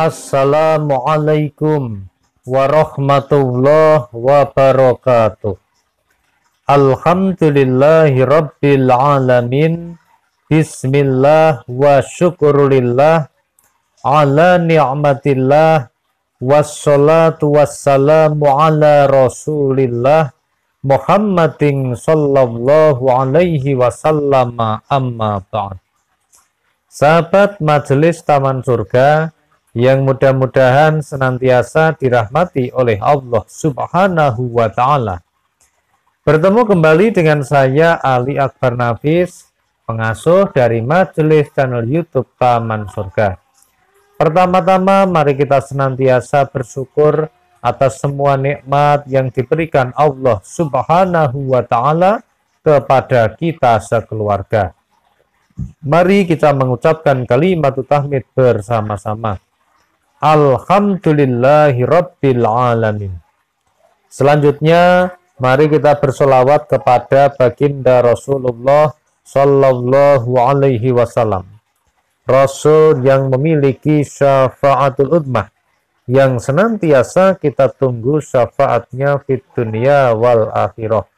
Assalamualaikum warahmatullahi wabarakatuh. Alhamdulillahi rabbil alamin. Bismillah wa syukurillah ala ni'matillah wassalatu wassalamu ala rasulillah Muhammadin sallallahu alaihi wasallam amma ba'd. Sahabat Majelis Taman Surga, yang mudah-mudahan senantiasa dirahmati oleh Allah Subhanahu wa taala. Bertemu kembali dengan saya Ali Akbar Nafis, pengasuh dari Majelis channel YouTube Taman Surga. Pertama-tama mari kita senantiasa bersyukur atas semua nikmat yang diberikan Allah Subhanahu wa taala kepada kita sekeluarga. Mari kita mengucapkan kalimat tahmid bersama-sama. Alhamdulillahi Selanjutnya, mari kita bersolawat kepada baginda Rasulullah Sallallahu Alaihi Wasallam. Rasul yang memiliki syafaatul udmah yang senantiasa kita tunggu syafaatnya fit dunia wal akhirah.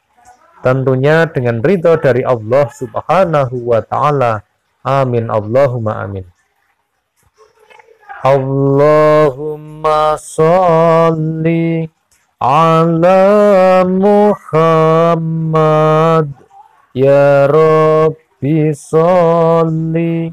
Tentunya dengan ridho dari Allah subhanahu wa ta'ala. Amin Allahumma amin. Allahumma salli ala Muhammad Ya Rabbi salli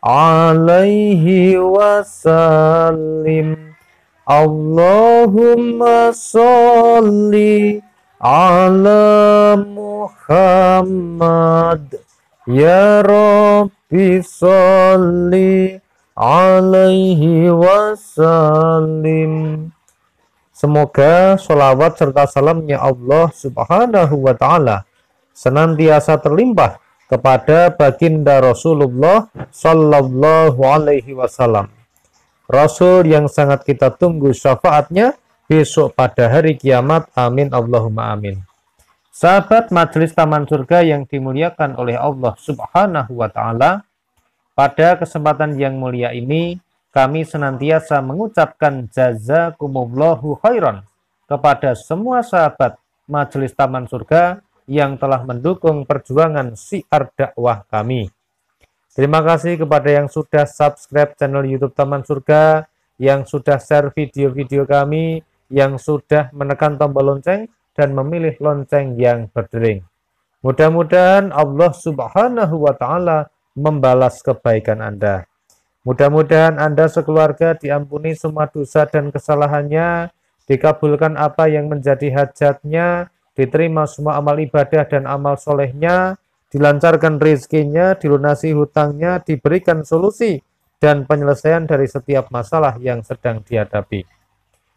alaihi wasallim Allahumma salli ala Muhammad Ya Rabbi salli alaihi wasallim. Semoga sholawat serta salamnya Allah subhanahu wa ta'ala senantiasa terlimpah kepada baginda Rasulullah sallallahu alaihi wasallam. Rasul yang sangat kita tunggu syafaatnya besok pada hari kiamat. Amin Allahumma amin. Sahabat majelis taman surga yang dimuliakan oleh Allah subhanahu wa ta'ala, pada kesempatan yang mulia ini, kami senantiasa mengucapkan jazakumullahu khairan kepada semua sahabat Majelis Taman Surga yang telah mendukung perjuangan siar dakwah kami. Terima kasih kepada yang sudah subscribe channel YouTube Taman Surga, yang sudah share video-video kami, yang sudah menekan tombol lonceng dan memilih lonceng yang berdering. Mudah-mudahan Allah Subhanahu wa taala membalas kebaikan Anda. Mudah-mudahan Anda sekeluarga diampuni semua dosa dan kesalahannya, dikabulkan apa yang menjadi hajatnya, diterima semua amal ibadah dan amal solehnya, dilancarkan rezekinya, dilunasi hutangnya, diberikan solusi dan penyelesaian dari setiap masalah yang sedang dihadapi.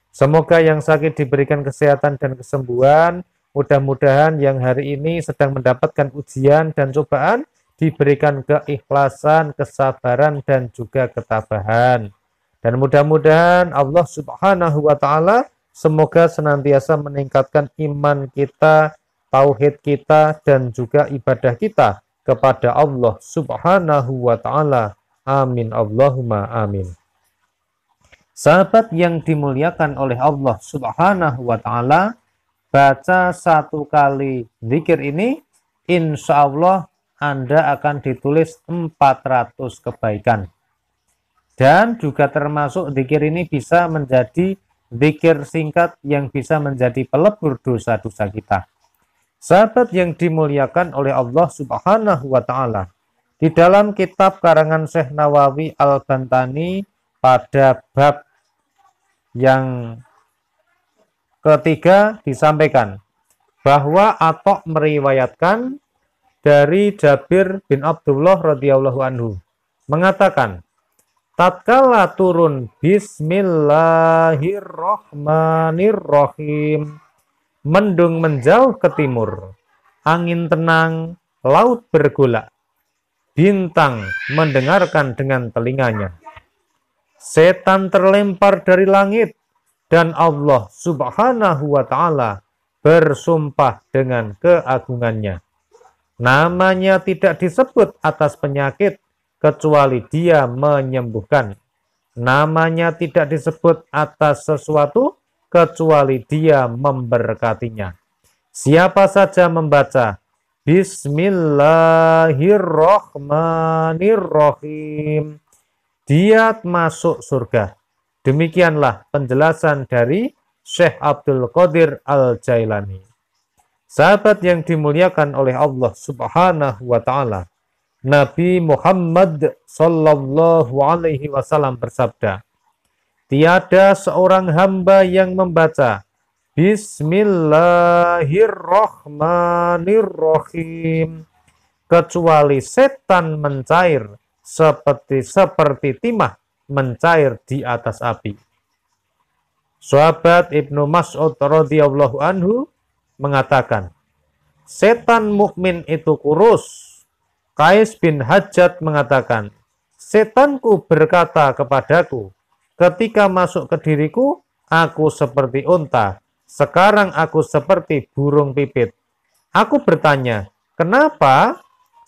Semoga yang sakit diberikan kesehatan dan kesembuhan, mudah-mudahan yang hari ini sedang mendapatkan ujian dan cobaan diberikan keikhlasan, kesabaran dan juga ketabahan. Dan mudah-mudahan Allah Subhanahu wa taala semoga senantiasa meningkatkan iman kita, tauhid kita dan juga ibadah kita kepada Allah Subhanahu wa taala. Amin Allahumma amin. Sahabat yang dimuliakan oleh Allah Subhanahu wa taala, baca satu kali zikir ini insya Allah anda akan ditulis 400 kebaikan. Dan juga termasuk zikir ini bisa menjadi zikir singkat yang bisa menjadi pelebur dosa-dosa kita. Sahabat yang dimuliakan oleh Allah Subhanahu wa taala. Di dalam kitab karangan Syekh Nawawi Al-Bantani pada bab yang ketiga disampaikan bahwa atau meriwayatkan dari Jabir bin Abdullah radhiyallahu anhu mengatakan tatkala turun bismillahirrahmanirrahim mendung menjauh ke timur angin tenang laut bergolak bintang mendengarkan dengan telinganya setan terlempar dari langit dan Allah subhanahu wa ta'ala bersumpah dengan keagungannya namanya tidak disebut atas penyakit kecuali dia menyembuhkan. Namanya tidak disebut atas sesuatu kecuali dia memberkatinya. Siapa saja membaca Bismillahirrohmanirrohim. Dia masuk surga. Demikianlah penjelasan dari Syekh Abdul Qadir Al-Jailani. Sahabat yang dimuliakan oleh Allah Subhanahu wa taala, Nabi Muhammad sallallahu alaihi wasallam bersabda, "Tiada seorang hamba yang membaca Bismillahirrohmanirrohim kecuali setan mencair seperti seperti timah mencair di atas api. Sahabat Ibnu Mas'ud radhiyallahu anhu mengatakan, setan mukmin itu kurus. Kais bin hajat mengatakan, setanku berkata kepadaku, ketika masuk ke diriku, aku seperti unta. Sekarang aku seperti burung pipit. Aku bertanya, kenapa?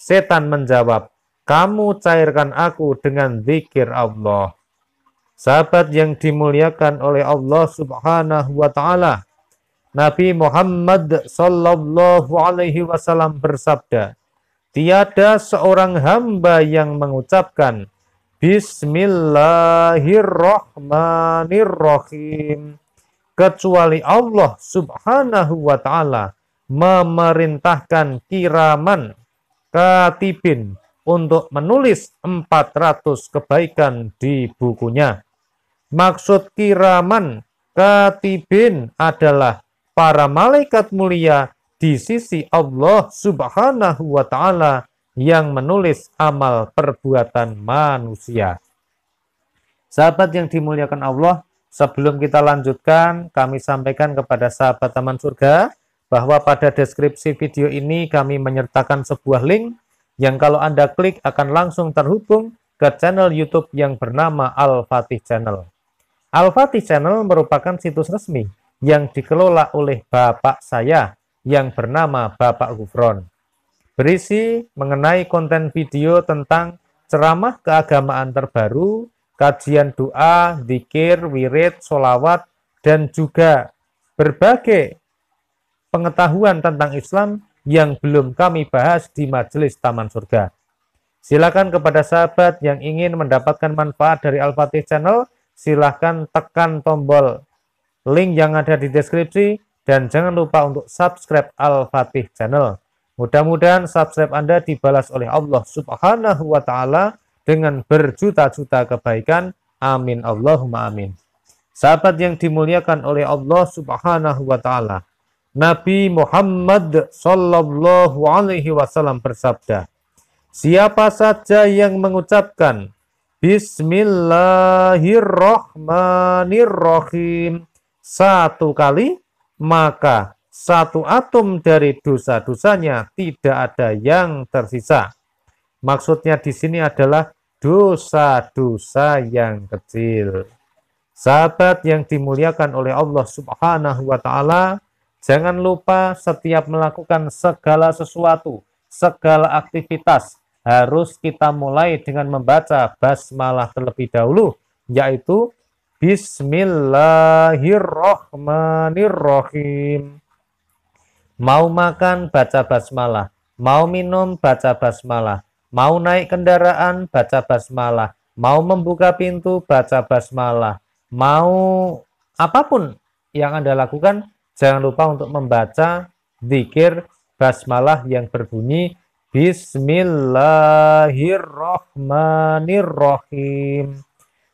Setan menjawab, kamu cairkan aku dengan zikir Allah. Sahabat yang dimuliakan oleh Allah subhanahu wa ta'ala, Nabi Muhammad Sallallahu Alaihi Wasallam bersabda, Tiada seorang hamba yang mengucapkan Bismillahirrahmanirrahim kecuali Allah Subhanahu wa taala memerintahkan kiraman katibin untuk menulis 400 kebaikan di bukunya. Maksud kiraman katibin adalah para malaikat mulia di sisi Allah Subhanahu wa taala yang menulis amal perbuatan manusia. Sahabat yang dimuliakan Allah, sebelum kita lanjutkan, kami sampaikan kepada sahabat Taman Surga bahwa pada deskripsi video ini kami menyertakan sebuah link yang kalau Anda klik akan langsung terhubung ke channel YouTube yang bernama Al-Fatih Channel. Al-Fatih Channel merupakan situs resmi yang dikelola oleh bapak saya yang bernama Bapak Gufron. Berisi mengenai konten video tentang ceramah keagamaan terbaru, kajian doa, zikir, wirid, solawat, dan juga berbagai pengetahuan tentang Islam yang belum kami bahas di Majelis Taman Surga. Silakan kepada sahabat yang ingin mendapatkan manfaat dari Al-Fatih Channel, silakan tekan tombol Link yang ada di deskripsi dan jangan lupa untuk subscribe Al-Fatih channel. Mudah-mudahan subscribe Anda dibalas oleh Allah Subhanahu wa taala dengan berjuta-juta kebaikan. Amin Allahumma amin. Sahabat yang dimuliakan oleh Allah Subhanahu wa taala. Nabi Muhammad sallallahu alaihi wasallam bersabda, Siapa saja yang mengucapkan Bismillahirrahmanirrahim satu kali, maka satu atom dari dosa-dosanya tidak ada yang tersisa. Maksudnya di sini adalah dosa-dosa yang kecil. Sahabat yang dimuliakan oleh Allah Subhanahu wa taala, jangan lupa setiap melakukan segala sesuatu, segala aktivitas harus kita mulai dengan membaca basmalah terlebih dahulu, yaitu Bismillahirrohmanirrohim. Mau makan, baca basmalah. Mau minum, baca basmalah. Mau naik kendaraan, baca basmalah. Mau membuka pintu, baca basmalah. Mau apapun yang Anda lakukan, jangan lupa untuk membaca zikir basmalah yang berbunyi Bismillahirrohmanirrohim.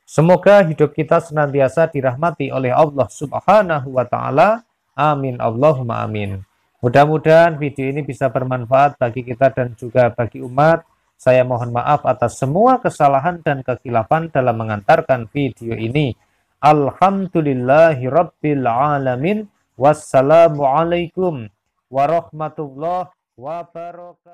Semoga hidup kita senantiasa dirahmati oleh Allah Subhanahu wa taala. Amin Allahumma amin. Mudah-mudahan video ini bisa bermanfaat bagi kita dan juga bagi umat. Saya mohon maaf atas semua kesalahan dan kekhilafan dalam mengantarkan video ini. alamin. Wassalamualaikum warahmatullahi wabarakatuh.